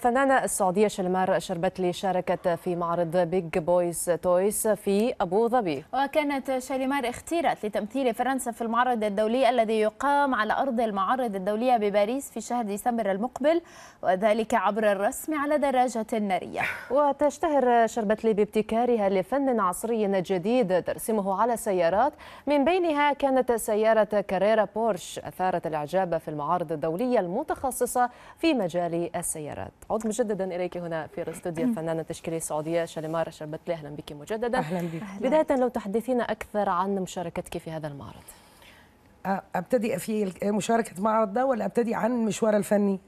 الفنانة السعودية شلمار شربتلي شاركت في معرض بيج بويز تويز في أبو ظبي وكانت شلمار اختيرت لتمثيل فرنسا في المعرض الدولي الذي يقام على أرض المعارض الدولية بباريس في شهر ديسمبر المقبل وذلك عبر الرسم على دراجة نارية وتشتهر شربتلي بابتكارها لفن عصري جديد ترسمه على سيارات من بينها كانت سيارة كاريرا بورش أثارت الإعجاب في المعارض الدولية المتخصصة في مجال السيارات عود مجددا اليك هنا في الاستوديو الفنانه التشكيليه السعوديه شاليمار شربتلي اهلا بك مجددا اهلا بك بدايه لو تحدثينا اكثر عن مشاركتك في هذا المعرض ابتدي في مشاركه المعرض ده ولا ابتدي عن المشوار الفني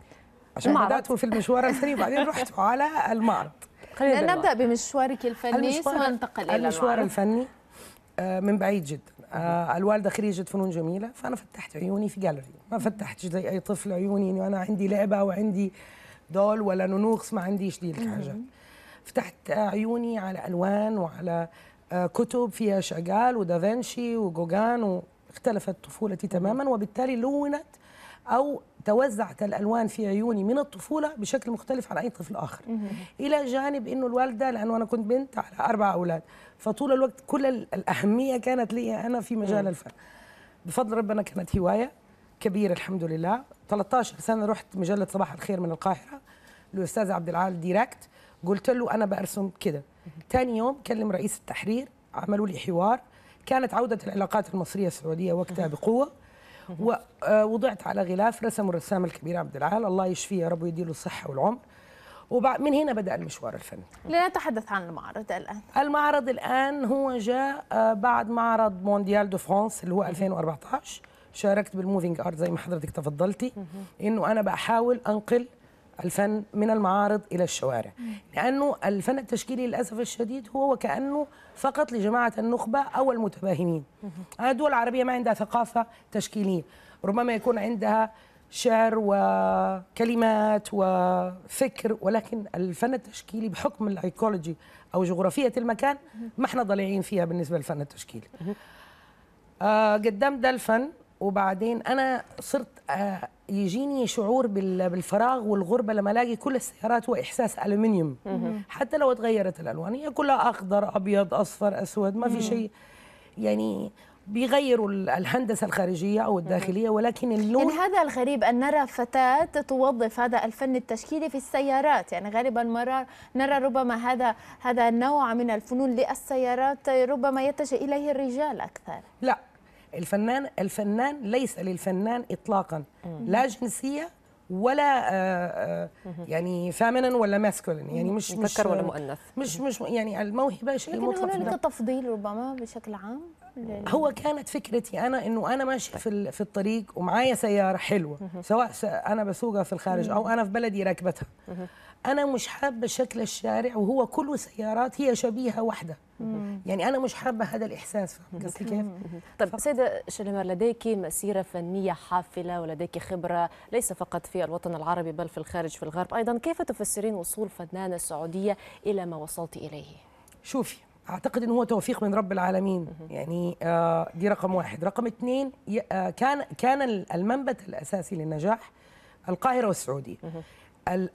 عشان بدات في المشوار الفني وبعدين رحت على المعرض خلينا نبدا بمشوارك الفني ثم ننتقل الى المشوار الفني من بعيد جدا الوالده خريجه فنون جميله فانا فتحت عيوني في جاليري ما فتحتش زي اي طفل عيوني انه انا عندي لعبه وعندي دول ولا نونوخس ما عنديش دي الحاجة فتحت عيوني على الوان وعلى آه، كتب فيها شغال ودافنشي وجوجان واختلفت طفولتي تماما وبالتالي لونت او توزعت الالوان في عيوني من الطفوله بشكل مختلف عن اي طفل اخر الى جانب انه الوالده لانه انا كنت بنت على اربع اولاد فطول الوقت كل الاهميه كانت لي انا في مجال الفن بفضل ربنا كانت هوايه كبير الحمد لله 13 سنه رحت مجله صباح الخير من القاهره للاستاذ عبد العال ديركت قلت له انا برسم كده ثاني يوم كلم رئيس التحرير عملوا لي حوار كانت عوده العلاقات المصريه السعوديه وقتها بقوه ووضعت آه، على غلاف رسم الرسام الكبير عبد العال الله يشفيه يا رب ويديله الصحه والعمر ومن هنا بدا المشوار الفني لنتحدث عن المعرض الان المعرض الان هو جاء آه، بعد معرض مونديال دو فرانس اللي هو 2014 شاركت بالموفينج ارت زي ما حضرتك تفضلتي انه انا بحاول انقل الفن من المعارض الى الشوارع لانه الفن التشكيلي للاسف الشديد هو وكانه فقط لجماعه النخبه او المتباهمين الدول العربيه ما عندها ثقافه تشكيليه ربما يكون عندها شعر وكلمات وفكر ولكن الفن التشكيلي بحكم الايكولوجي او جغرافيه المكان ما احنا ضليعين فيها بالنسبه للفن التشكيلي آه، قدمت ده الفن وبعدين انا صرت آه، يجيني شعور بالفراغ والغربه لما الاقي كل السيارات هو احساس الومنيوم حتى لو تغيرت الالوان هي كلها اخضر ابيض اصفر اسود ما في شيء يعني بيغيروا الهندسه الخارجيه او الداخليه ولكن اللون يعني هذا الغريب ان نرى فتاه توظف هذا الفن التشكيلي في السيارات يعني غالبا مرة نرى ربما هذا هذا النوع من الفنون للسيارات ربما يتجه اليه الرجال اكثر لا الفنان الفنان ليس للفنان اطلاقا لا جنسيه ولا آه، آه، يعني فامنا ولا ماسكولين يعني مش مش ولا مؤنث مش مش يعني الموهبه شيء مطلق لكن هنالك تفضيل ربما بشكل عام هو كانت فكرتي انا انه انا ماشي طيب. في في الطريق ومعايا سياره حلوه سواء انا بسوقها في الخارج او انا في بلدي راكبتها انا مش حابه شكل الشارع وهو كله سيارات هي شبيهه واحده يعني انا مش حابه هذا الاحساس قصدي كيف؟ طب سيده شلمر لديك مسيره فنيه حافله ولديك خبره ليس فقط في الوطن العربي بل في الخارج في الغرب ايضا كيف تفسرين وصول فنانه سعوديه الى ما وصلت اليه؟ شوفي اعتقد انه هو توفيق من رب العالمين يعني آه، دي رقم واحد رقم اثنين آه، كان كان المنبت الاساسي للنجاح القاهره والسعوديه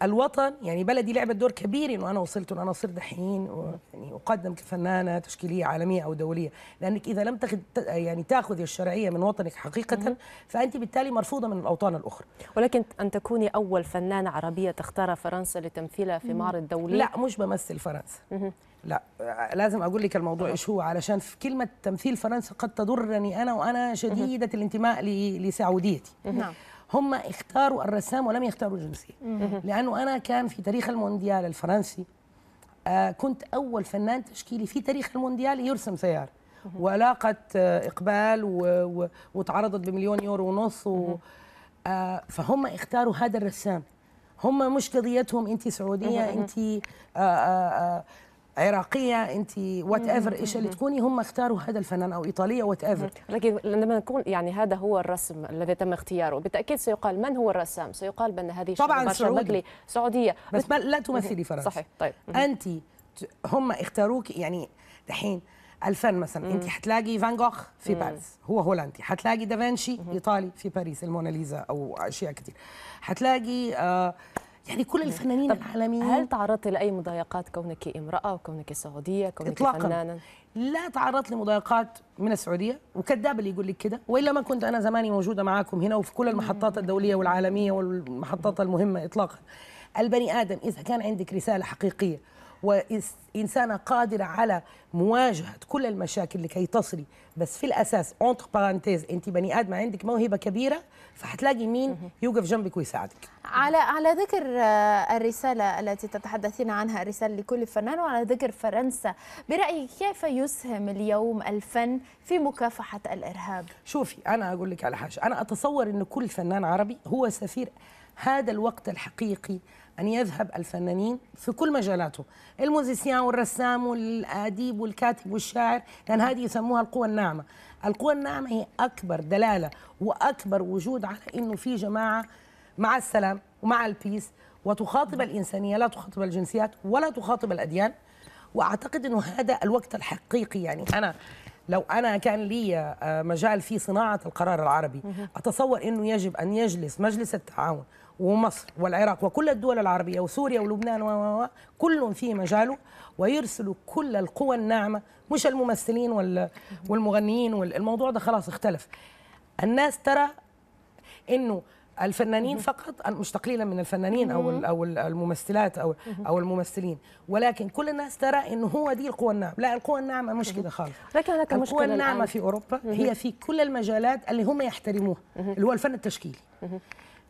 الوطن يعني بلدي لعبت دور كبير انه انا وصلت انه انا صرت دحين يعني اقدم كفنانه تشكيليه عالميه او دوليه لانك اذا لم تاخذ يعني تاخذي الشرعيه من وطنك حقيقه فانت بالتالي مرفوضه من الاوطان الاخرى ولكن ان تكوني اول فنانه عربيه تختار فرنسا لتمثيلها في معرض دولي لا مش بمثل فرنسا لا لازم اقول لك الموضوع ايش هو علشان في كلمه تمثيل فرنسا قد تضرني انا وانا شديده الانتماء لسعوديتي نعم هم اختاروا الرسام ولم يختاروا الجنسية لأنه أنا كان في تاريخ المونديال الفرنسي آه كنت أول فنان تشكيلي في تاريخ المونديال يرسم سيارة ولاقت آه إقبال و... و... وتعرضت بمليون يورو ونص و... آه فهم اختاروا هذا الرسام هم مش قضيتهم انت سعوديه انت آه، آه، آه، عراقيه انت وات ايفر ايش اللي تكوني هم اختاروا هذا الفنان او ايطاليه وات ايفر لكن لما نكون يعني هذا هو الرسم الذي تم اختياره بالتاكيد سيقال من هو الرسام سيقال بان هذه طبعا سعودي سعوديه بس ما لا تمثلي فرنسا صحيح طيب انت هم اختاروك يعني دحين الفن مثلا انت حتلاقي فان جوخ في باريس هو هولندي حتلاقي دافنشي ايطالي في باريس الموناليزا او اشياء كثير حتلاقي آه يعني كل الفنانين العالميين هل تعرضت لاي مضايقات كونك امراه وكونك سعوديه كونك إطلاقاً. فنانه لا تعرضت لمضايقات من السعوديه وكذاب اللي يقول لك كده والا ما كنت انا زماني موجوده معاكم هنا وفي كل المحطات الدوليه والعالميه والمحطات المهمه اطلاقا البني ادم اذا كان عندك رساله حقيقيه وانسانه قادره على مواجهه كل المشاكل لكي تصلي بس في الاساس اونتر بارانتيز انت بني ادمه عندك موهبه كبيره فحتلاقي مين يوقف جنبك ويساعدك على على ذكر آه، الرساله التي تتحدثين عنها الرساله لكل فنان وعلى ذكر فرنسا برايك كيف يسهم اليوم الفن في مكافحه الارهاب شوفي انا اقول لك على حاجه انا اتصور ان كل فنان عربي هو سفير هذا الوقت الحقيقي أن يذهب الفنانين في كل مجالاته الموزيسيان والرسام والأديب والكاتب والشاعر لأن يعني هذه يسموها القوى الناعمة القوى الناعمة هي أكبر دلالة وأكبر وجود على أنه في جماعة مع السلام ومع البيس وتخاطب الإنسانية لا تخاطب الجنسيات ولا تخاطب الأديان وأعتقد أنه هذا الوقت الحقيقي يعني أنا لو انا كان لي آه، مجال في صناعه القرار العربي اتصور انه يجب ان يجلس مجلس التعاون ومصر والعراق وكل الدول العربيه وسوريا ولبنان و كل في مجاله ويرسلوا كل القوى الناعمه مش الممثلين والمغنيين والموضوع ده خلاص اختلف الناس ترى انه الفنانين فقط مش تقليلا من الفنانين او او الممثلات او او الممثلين ولكن كل الناس ترى انه هو دي القوى الناعمه لا القوى الناعمه مش كده خالص القوى الناعمه في اوروبا هي في كل المجالات اللي هم يحترموها اللي هو الفن التشكيلي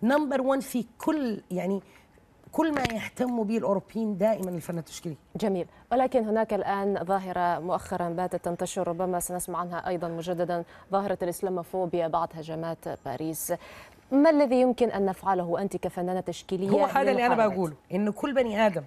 نمبر 1 في كل يعني كل ما يهتم به الاوروبيين دائما الفن التشكيلي. جميل، ولكن هناك الان ظاهره مؤخرا باتت تنتشر ربما سنسمع عنها ايضا مجددا ظاهره الاسلاموفوبيا بعد هجمات باريس. ما الذي يمكن ان نفعله انت كفنانه تشكيليه هو هذا اللي انا بقوله ان كل بني ادم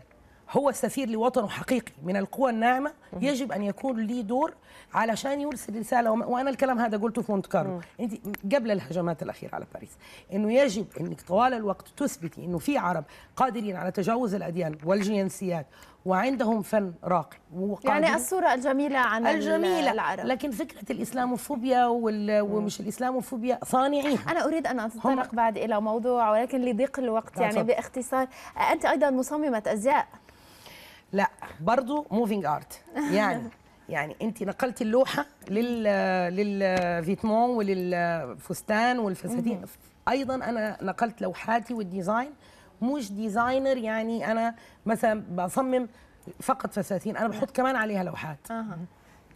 هو سفير لوطنه حقيقي من القوى الناعمه يجب ان يكون ليه دور علشان يرسل رساله وانا الكلام هذا قلته في مونت كارلو انت قبل الهجمات الاخيره على باريس انه يجب انك طوال الوقت تثبتي انه في عرب قادرين على تجاوز الاديان والجنسيات وعندهم فن راقي يعني الصورة الجميلة عن الجميلة العرب لكن فكرة الإسلاموفوبيا ومش الإسلاموفوبيا صانعين أنا أريد أن أتطرق بعد إلى موضوع ولكن لضيق الوقت نعم، يعني باختصار أنت أيضا مصممة أزياء لا برضو موفينج ارت يعني يعني انت نقلتي اللوحه لل للفيتمون وللفستان والفساتين ايضا انا نقلت لوحاتي والديزاين مش ديزاينر يعني انا مثلا بصمم فقط فساتين انا بحط كمان عليها لوحات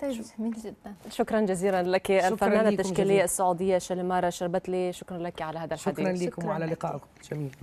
طيب، جميل جدا شكرا جزيلا لك الفنانه التشكيليه السعوديه شلماره شربتلي شكرا لك على هذا الحديث شكرا لكم وعلى لقائكم جميل